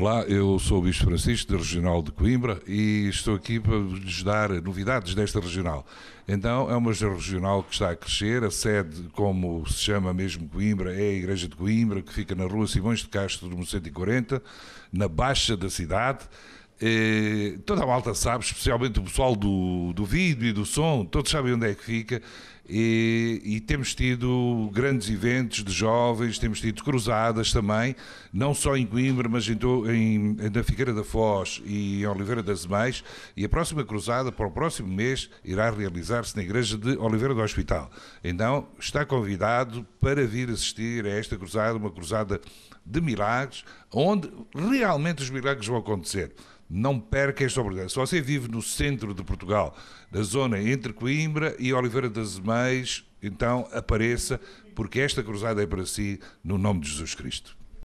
Olá, eu sou o Bispo Francisco, da Regional de Coimbra, e estou aqui para lhes dar novidades desta regional. Então, é uma regional que está a crescer, a sede, como se chama mesmo Coimbra, é a Igreja de Coimbra, que fica na rua Simões de Castro, número 140, na Baixa da cidade. E toda a malta sabe, especialmente o pessoal do, do vídeo e do som, todos sabem onde é que fica. E, e, temos tido grandes eventos de jovens, temos tido cruzadas também, não só em Coimbra, mas em, em, na Figueira da Foz e em Oliveira das Mães. E a próxima cruzada, para o próximo mês, irá realizar-se na Igreja de Oliveira do Hospital. Então, está convidado para vir assistir a esta cruzada, uma cruzada de milagres, onde realmente os milagres vão acontecer. Não perca esta oportunidade. Se você vive no centro de Portugal, na zona entre Coimbra e Oliveira das Mães, então apareça, porque esta cruzada é para si, no nome de Jesus Cristo.